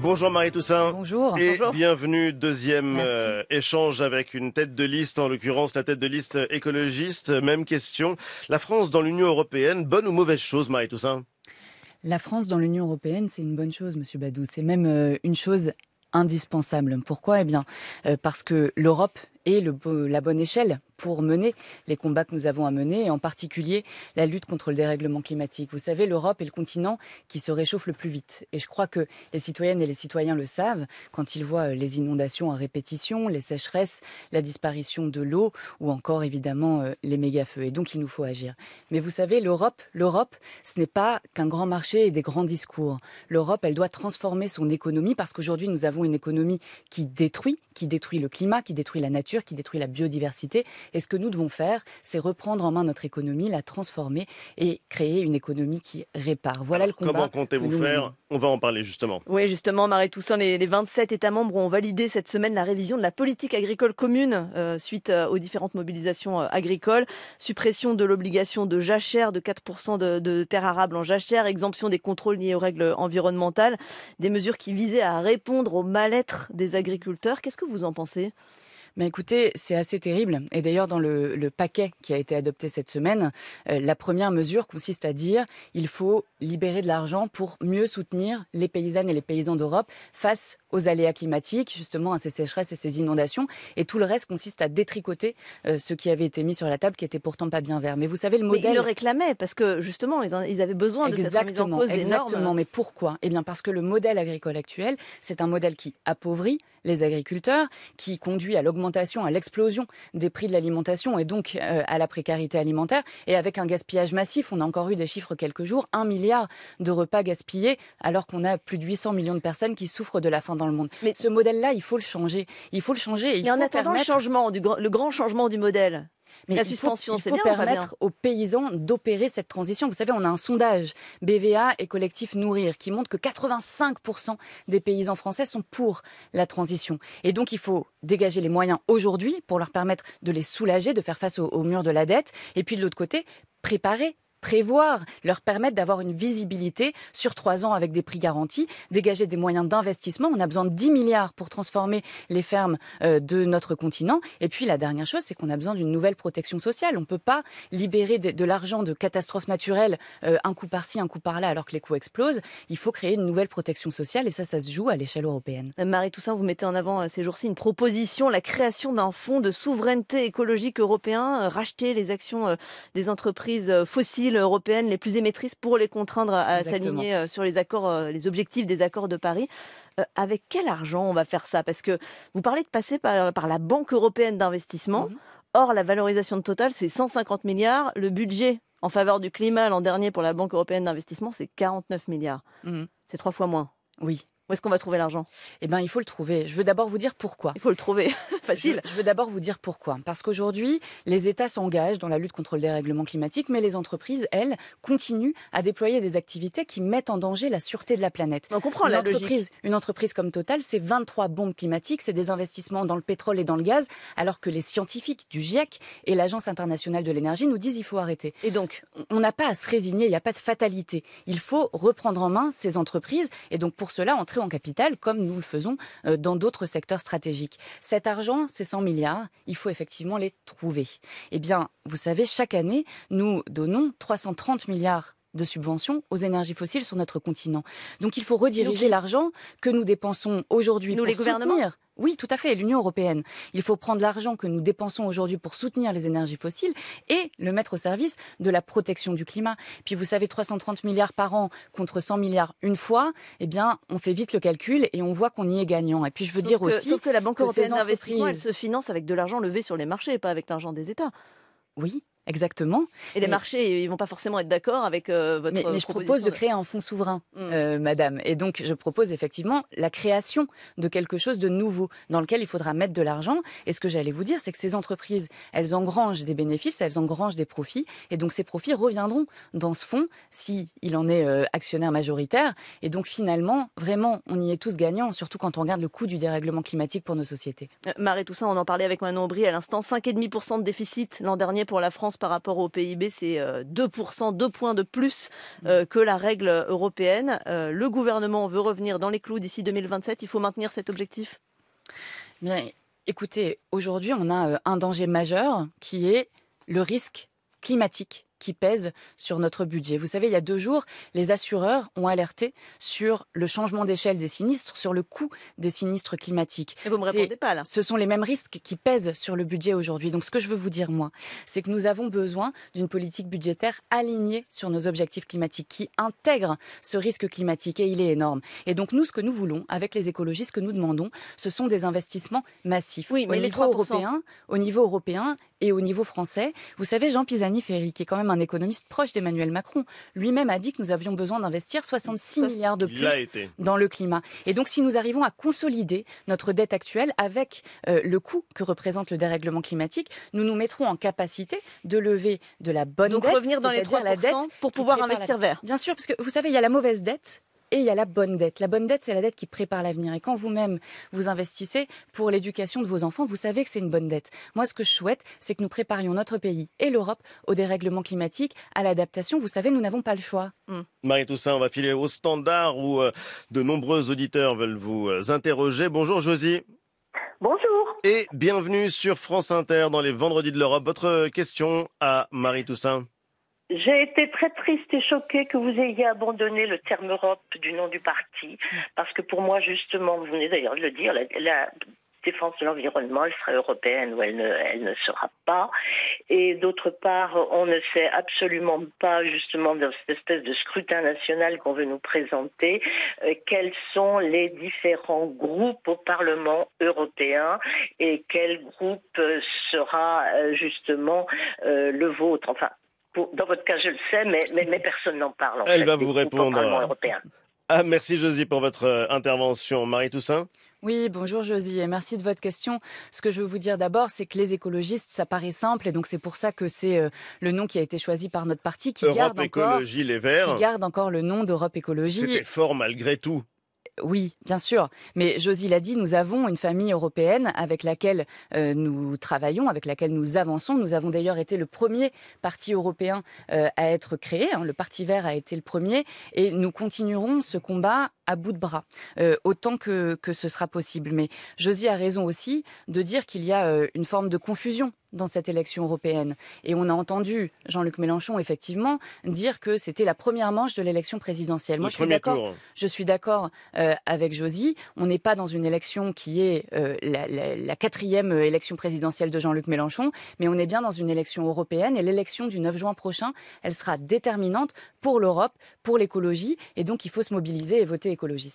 Bonjour Marie Toussaint. Bonjour. Et bienvenue. Deuxième euh, échange avec une tête de liste, en l'occurrence la tête de liste écologiste. Même question. La France dans l'Union européenne, bonne ou mauvaise chose, Marie Toussaint La France dans l'Union européenne, c'est une bonne chose, Monsieur Badou. C'est même euh, une chose indispensable. Pourquoi Eh bien, euh, parce que l'Europe est le, la bonne échelle pour mener les combats que nous avons à mener, et en particulier la lutte contre le dérèglement climatique. Vous savez, l'Europe est le continent qui se réchauffe le plus vite. Et je crois que les citoyennes et les citoyens le savent quand ils voient euh, les inondations à répétition, les sécheresses, la disparition de l'eau ou encore évidemment euh, les méga-feux. Et donc il nous faut agir. Mais vous savez, l'Europe, l'Europe, ce n'est pas qu'un grand marché et des grands discours. L'Europe, elle doit transformer son économie parce qu'aujourd'hui nous avons une économie qui détruit, qui détruit le climat, qui détruit la nature, qui détruit la biodiversité et ce que nous devons faire, c'est reprendre en main notre économie, la transformer et créer une économie qui répare. Voilà le combat. Comment comptez-vous faire On va en parler justement. Oui, justement, Marie Toussaint, les, les, 27 États membres ont validé cette semaine la révision de la politique agricole commune euh, suite euh, aux différentes mobilisations euh, agricoles. Suppression de l'obligation de jachère de 4% de, de terres arables en jachère, exemption des contrôles liés aux règles environnementales, des mesures qui visaient à répondre au mal-être des agriculteurs. Qu'est-ce que vous en pensez écoutez, c'est assez terrible. Et d'ailleurs, dans le, paquet qui a été adopté cette semaine, euh, la première mesure consiste à dire il faut libérer de l'argent pour mieux soutenir les paysannes et les paysans d'Europe face aux aléas climatiques, justement à ces sécheresses et ces inondations. Et tout le reste consiste à détricoter euh, ce qui avait été mis sur la table, qui était pourtant pas bien vert. Mais vous savez, le modèle. Mais ils le réclamaient parce que justement, ils, avaient besoin de cette en Exactement. Mais pourquoi Eh bien, parce que le modèle agricole actuel, c'est un modèle qui appauvrit les agriculteurs, qui conduit à l'augmentation, à l'explosion des prix de l'alimentation et donc euh, à la précarité alimentaire. Et avec un gaspillage massif, on a encore eu des chiffres quelques jours, un milliard de repas gaspillés, alors qu'on a plus de 800 millions de personnes qui souffrent de la faim dans le monde. Mais ce modèle-là, il faut le changer. Il faut le changer. Et il en attendant permettre... changement, le grand changement du modèle, mais il faut, permettre aux paysans d'opérer cette transition. Vous savez, on a un sondage BVA et collectif Nourrir qui montre que 85% des paysans français sont pour la transition. Et donc, il faut dégager les moyens aujourd'hui pour leur permettre de les soulager, de faire face au, au mur de la dette. Et puis, de l'autre côté, préparer prévoir, leur permettre d'avoir une visibilité sur trois ans avec des prix garantis, dégager des moyens d'investissement. On a besoin de 10 milliards pour transformer les fermes euh, de notre continent. Et puis la dernière chose, c'est qu'on a besoin d'une nouvelle protection sociale. On ne peut pas libérer de, l'argent de catastrophes naturelles euh, un coup par-ci, un coup par-là, alors que les coûts explosent. Il faut créer une nouvelle protection sociale et ça, ça se joue à l'échelle européenne. Euh, Marie Toussaint, vous mettez en avant ces jours-ci une proposition, la création d'un fonds de souveraineté écologique européen, racheter les actions des entreprises fossiles villes européennes les plus émettrices pour les contraindre à s'aligner euh, sur les accords, euh, les objectifs des accords de Paris. Euh, avec quel argent on va faire ça Parce que vous parlez de passer par, la Banque européenne d'investissement. Mhm. Or, la valorisation de Total, c'est 150 milliards. Le budget en faveur du climat l'an dernier pour la Banque européenne d'investissement, c'est 49 milliards. Mhm. C'est trois fois moins. Oui, où est-ce qu'on va trouver l'argent Eh bien, il faut le trouver. Je veux d'abord vous dire pourquoi. Il faut le trouver. Facile. Je, veux d'abord vous dire pourquoi. Parce qu'aujourd'hui, les États s'engagent dans la lutte contre le dérèglement climatique, mais les entreprises, elles, continuent à déployer des activités qui mettent en danger la sûreté de la planète. On comprend la logique. Une entreprise comme Total, c'est 23 bombes climatiques, c'est des investissements dans le pétrole et dans le gaz, alors que les scientifiques du GIEC et l'Agence internationale de l'énergie nous disent qu'il faut arrêter. Et donc, on n'a pas à se résigner, il n'y a pas de fatalité. Il faut reprendre en main ces entreprises. Et donc, pour cela, entrer en capital, comme nous le faisons euh, dans d'autres secteurs stratégiques. Cet argent, ces 100 milliards, il faut effectivement les trouver. Eh bien, vous savez, chaque année, nous donnons 330 milliards de subventions aux énergies fossiles sur notre continent. Donc il faut rediriger l'argent que nous dépensons aujourd'hui pour les soutenir gouvernements oui, tout à fait, l'Union européenne. Il faut prendre l'argent que nous dépensons aujourd'hui pour soutenir les énergies fossiles et le mettre au service de la protection du climat. Puis vous savez, 330 milliards par an contre 100 milliards une fois, eh bien, on fait vite le calcul et on voit qu'on y est gagnant. Et puis je veux dire que, aussi sauf que la Banque européenne d'investissement, elle se finance avec de l'argent levé sur les marchés et pas avec l'argent des États. Oui, Exactement. Et les marchés, ils vont pas forcément être d'accord avec euh, votre. proposition mais je propose de créer un fonds souverain, hmm. euh, madame. Et donc, je propose effectivement la création de quelque chose de nouveau dans lequel il faudra mettre de l'argent. Et ce que j'allais vous dire, c'est que ces entreprises, elles engrangent des bénéfices, elles engrangent des profits. Et donc, ces profits reviendront dans ce fonds si en est euh, actionnaire majoritaire. Et donc, finalement, vraiment, on y est tous gagnants, surtout quand on regarde le coût du dérèglement climatique pour nos sociétés. Marie, tout ça, on en parlait avec Manon Aubry à l'instant. 5,5% de déficit l'an dernier pour la France par rapport au PIB, c'est 2%, euh, 2 points de plus mm. euh, que la règle européenne. Euh, le gouvernement veut revenir dans les clous d'ici 2027. Il faut maintenir cet objectif Bien, écoutez, aujourd'hui, on a un danger majeur qui est le risque climatique qui pèsent sur notre budget. Vous savez, il y a deux jours, les assureurs ont alerté sur le changement d'échelle des sinistres, sur le coût des sinistres climatiques. vous me répondez pas là. Ce sont les mêmes risques qui pèsent sur le budget aujourd'hui. Donc ce que je veux vous dire moi, c'est que nous avons besoin d'une politique budgétaire alignée sur nos objectifs climatiques qui intègre ce risque climatique et il est énorme. Et donc nous ce que nous voulons avec les écologistes ce que nous demandons, ce sont des investissements massifs. Oui, mais les 3%. au niveau européen, et au niveau français. Vous savez, Jean Pisani-Ferry, qui est quand même un économiste proche d'Emmanuel Macron, lui-même a dit que nous avions besoin d'investir 66 milliards de plus dans le climat. Et donc, si nous arrivons à consolider notre dette actuelle avec euh, le coût que représente le dérèglement climatique, nous nous mettrons en capacité de lever de la bonne dette. revenir dans les 3% la dette pour pouvoir investir vert. Bien sûr, parce que vous savez, il y a la mauvaise dette et il y a la bonne dette. La bonne dette, c'est la dette qui prépare l'avenir. Et quand vous-même vous investissez pour l'éducation de vos enfants, vous savez que c'est une bonne dette. Moi, ce que je souhaite, c'est que nous préparions notre pays et l'Europe au dérèglement climatique, à l'adaptation. Vous savez, nous n'avons pas le choix. Hmm. Marie Toussaint, on va filer au standard où euh, de nombreux auditeurs veulent vous euh, interroger. Bonjour Josie. Bonjour. Et bienvenue sur France Inter dans les Vendredis de l'Europe. Votre question à Marie Toussaint. J'ai été très triste et choquée que vous ayez abandonné le terme Europe du nom du parti, parce que pour moi, justement, vous venez d'ailleurs de le dire, la, défense de l'environnement, elle sera européenne ou elle ne, sera pas. Et d'autre part, on ne sait absolument pas, justement, dans cette espèce de scrutin national qu'on veut nous présenter, euh, quels sont les différents groupes au Parlement européen et quel groupe sera, euh, justement, euh, le vôtre. Enfin, dans votre cas, je le sais, mais, personne n'en parle. Elle va vous répondre. Ah, merci Josie pour votre euh, intervention. Marie Toussaint oui, bonjour Josie et merci de votre question. Ce que je veux vous dire d'abord, c'est que les écologistes, ça paraît simple et donc c'est pour ça que c'est euh, le nom qui a été choisi par notre parti qui Écologie Les Verts, qui garde encore le nom d'Europe Écologie. C'était fort malgré tout. Oui, bien sûr. Mais Josie l'a dit, nous avons une famille européenne avec laquelle euh, nous travaillons, avec laquelle nous avançons. Nous avons d'ailleurs été le premier parti européen euh, à être créé. Hein. Le Parti vert a été le premier. Et nous continuerons ce combat à bout de bras, euh, autant que, que ce sera possible. Mais Josie a raison aussi de dire qu'il y a euh, une forme de confusion dans cette élection européenne. Et on a entendu Jean-Luc Mélenchon, effectivement, dire que c'était la première manche de l'élection présidentielle. Moi, hein. je suis d'accord. Je suis d'accord avec Josie. On n'est pas dans une élection qui est euh, la, la, quatrième élection présidentielle de Jean-Luc Mélenchon, mais on est bien dans une élection européenne. Et l'élection du 9 juin prochain, elle sera déterminante pour l'Europe, pour l'écologie. Et donc, il faut se mobiliser et voter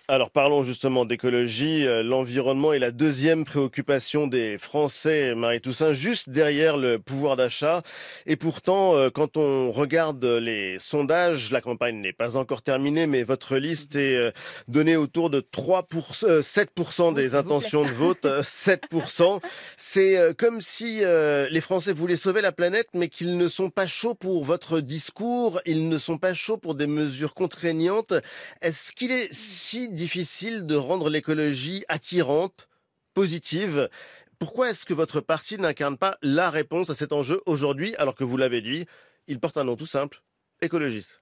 alors parlons justement d'écologie. Euh, l'environnement est la deuxième préoccupation des Français, Marie Toussaint, juste derrière le pouvoir d'achat. Et pourtant, euh, quand on regarde les sondages, la campagne n'est pas encore terminée, mais votre liste est euh, donnée autour de 7% des intentions de vote. 7%. C'est comme si les Français voulaient sauver la planète, mais qu'ils ne sont pas chauds pour votre discours. Ils ne sont pas chauds pour des mesures contraignantes. Est-ce qu'il est si difficile de rendre l'écologie attirante, positive Pourquoi est-ce que votre parti n'incarne pas la réponse à cet enjeu aujourd'hui, alors que vous l'avez dit, il porte un nom tout simple, écologiste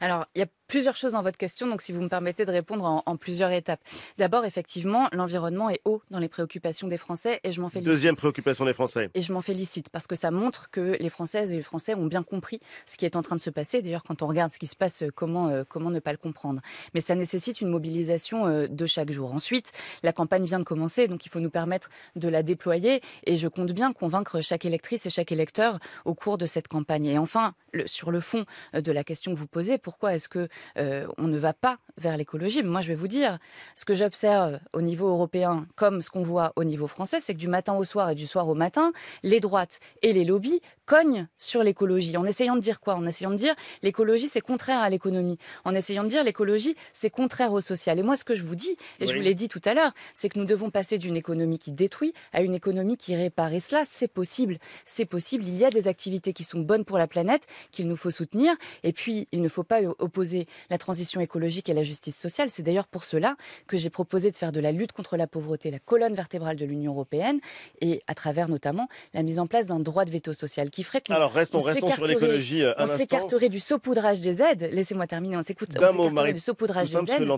alors, il y a plusieurs choses dans votre question, donc si vous me permettez de répondre en, plusieurs étapes. D'abord, effectivement, l'environnement est haut dans les préoccupations des Français et je m'en félicite. Deuxième préoccupation des Français. Et je m'en félicite parce que ça montre que les Françaises et les Français ont bien compris ce qui est en train de se passer. D'ailleurs, quand on regarde ce qui se passe, euh, comment, euh, comment ne pas le comprendre Mais ça nécessite une mobilisation euh, de chaque jour. Ensuite, la campagne vient de commencer, donc il faut nous permettre de la déployer et je compte bien convaincre chaque électrice et chaque électeur au cours de cette campagne. Et enfin, sur le fond de la question que vous posez, pourquoi est-ce que euh, on ne va pas vers l'écologie. moi, je vais vous dire, ce que j'observe au niveau européen, comme ce qu'on voit au niveau français, c'est que du matin au soir et du soir au matin, les droites et les lobbies cognent sur l'écologie. En essayant de dire quoi En essayant de dire l'écologie, c'est contraire à l'économie. En essayant de dire l'écologie, c'est contraire au social. Et moi, ce que je vous dis, et je vous l'ai dit tout à l'heure, c'est que nous devons passer d'une économie qui détruit à une économie qui répare. Et cela, c'est possible. C'est possible. Il y a des activités qui sont bonnes pour la planète, qu'il nous faut soutenir. Et puis, il ne faut pas opposer la transition écologique et la justice sociale. C'est d'ailleurs pour cela que j'ai proposé de faire de la lutte contre la pauvreté la colonne vertébrale de l'Union européenne et à travers notamment la mise en place d'un droit de veto social qui ferait qu'on sur l'écologie euh, On s'écarterait du saupoudrage des aides. Laissez-moi terminer, on s'écoute. du saupoudrage des aides.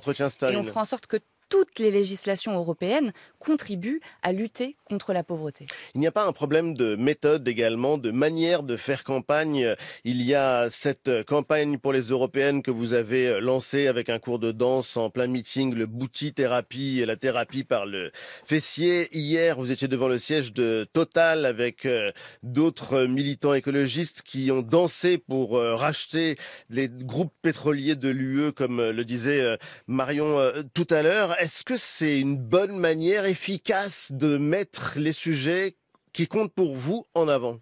Et on fera en sorte que toutes les législations européennes contribuent à lutter contre la pauvreté. Il n'y a pas un problème de méthode également, de manière de faire campagne. Il y a cette campagne pour les européennes que vous avez lancée avec un cours de danse en plein meeting, le bouti thérapie, et la thérapie par le fessier. Hier, vous étiez devant le siège de Total avec euh, d'autres militants écologistes qui ont dansé pour euh, racheter les groupes pétroliers de l'UE, comme euh, le disait Marion tout à l'heure. Est-ce que c'est une bonne manière efficace de mettre les sujets qui comptent pour vous en avant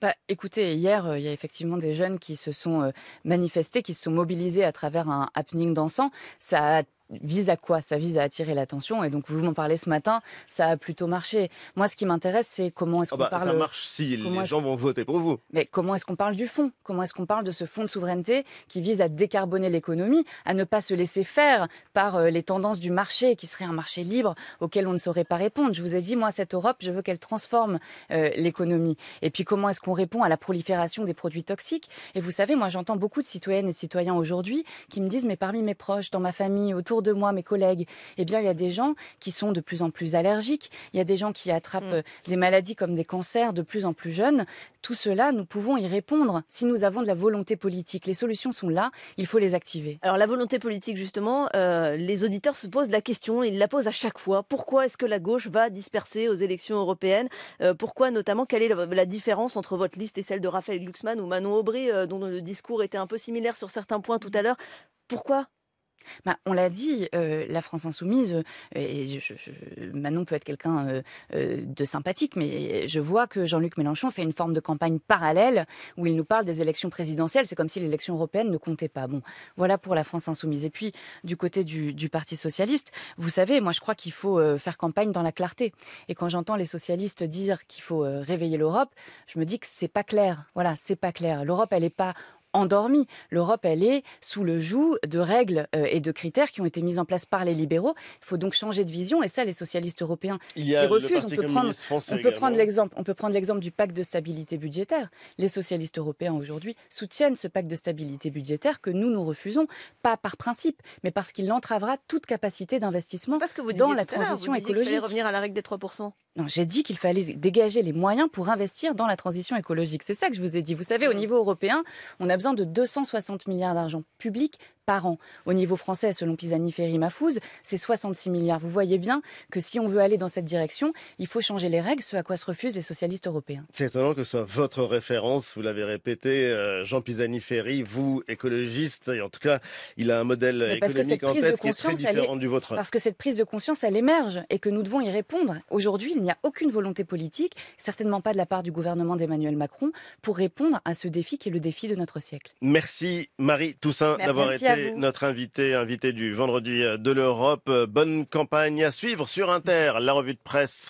bah, écoutez, hier, euh, il y a effectivement des jeunes qui se sont euh, manifestés, qui se sont mobilisés à travers un happening dansant. Ça a vise à quoi Ça vise à attirer l'attention. Et donc, vous m'en parlez ce matin, ça a plutôt marché. Moi, ce qui m'intéresse, c'est comment est-ce ah qu'on bah, parle. Ça marche si les gens vont voter pour vous. Mais comment est-ce qu'on parle du fond Comment est-ce qu'on parle de ce fonds de souveraineté qui vise à décarboner l'économie, à ne pas se laisser faire par euh, les tendances du marché, qui serait un marché libre auquel on ne saurait pas répondre Je vous ai dit, moi, cette Europe, je veux qu'elle transforme euh, l'économie. Et puis, comment est-ce qu'on répond à la prolifération des produits toxiques Et vous savez, moi, j'entends beaucoup de citoyennes et citoyens aujourd'hui qui me disent, mais parmi mes proches, dans ma famille, autour de moi, mes collègues, eh bien, il y a des gens qui sont de plus en plus allergiques. Il y a des gens qui attrapent mm. euh, des maladies comme des cancers de plus en plus jeunes. Tout cela, nous pouvons y répondre si nous avons de la volonté politique. Les solutions sont là, il faut les activer. Alors la volonté politique, justement, euh, les auditeurs se posent la question, ils la posent à chaque fois. Pourquoi est-ce que la gauche va disperser aux élections européennes euh, Pourquoi notamment Quelle est la, différence entre votre liste et celle de Raphaël Glucksmann ou Manon Aubry, dont le discours était un peu similaire sur certains points tout à l'heure Pourquoi bah, on l'a dit, euh, la France insoumise, euh, et Manon peut être quelqu'un euh, de sympathique, mais je vois que Jean-Luc Mélenchon fait une forme de campagne parallèle où il nous parle des élections présidentielles. C'est comme si l'élection européenne ne comptait pas. Bon, voilà pour la France insoumise. Et puis, du côté du, du Parti socialiste, vous savez, moi je crois qu'il faut faire campagne dans la clarté. Et quand j'entends les socialistes dire qu'il faut réveiller l'Europe, je me dis que c'est pas clair. Voilà, c'est pas clair. L'Europe, elle n'est pas endormie. L'Europe, elle est sous le joug de règles euh, et de critères qui ont été mis en place par les libéraux. Il faut donc changer de vision et ça, les socialistes européens s'y refusent. On peut, prendre, l'exemple. On peut prendre l'exemple du pacte de stabilité budgétaire. Les socialistes européens aujourd'hui soutiennent ce pacte de stabilité budgétaire que nous nous refusons, pas par principe, mais parce qu'il entravera toute capacité d'investissement que vous dans la transition vous écologique. Vous revenir à la règle des 3 Non, j'ai dit qu'il fallait dégager les moyens pour investir dans la transition écologique. C'est ça que je vous ai dit. Vous savez, au mm. niveau européen, on a besoin de 260 milliards d'argent public par an. Au niveau français, selon Pisani-Ferry Mafouz, c'est 66 milliards. Vous voyez bien que si on veut aller dans cette direction, il faut changer les règles, ce à quoi se refusent les socialistes européens. C'est étonnant que ce soit votre référence, vous l'avez répété, euh, Jean Pisani-Ferry, vous, écologiste, et en tout cas, il a un modèle économique en tête qui est très différent du vôtre. Parce que cette prise de conscience, elle émerge et que nous devons y répondre. Aujourd'hui, il n'y a aucune volonté politique, certainement pas de la part du gouvernement d'Emmanuel Macron, pour répondre à ce défi qui est le défi de notre siècle. Merci Marie Toussaint d'avoir été notre invité invitée du vendredi euh, de l'Europe. Euh, bonne campagne à suivre sur Inter, la revue de presse.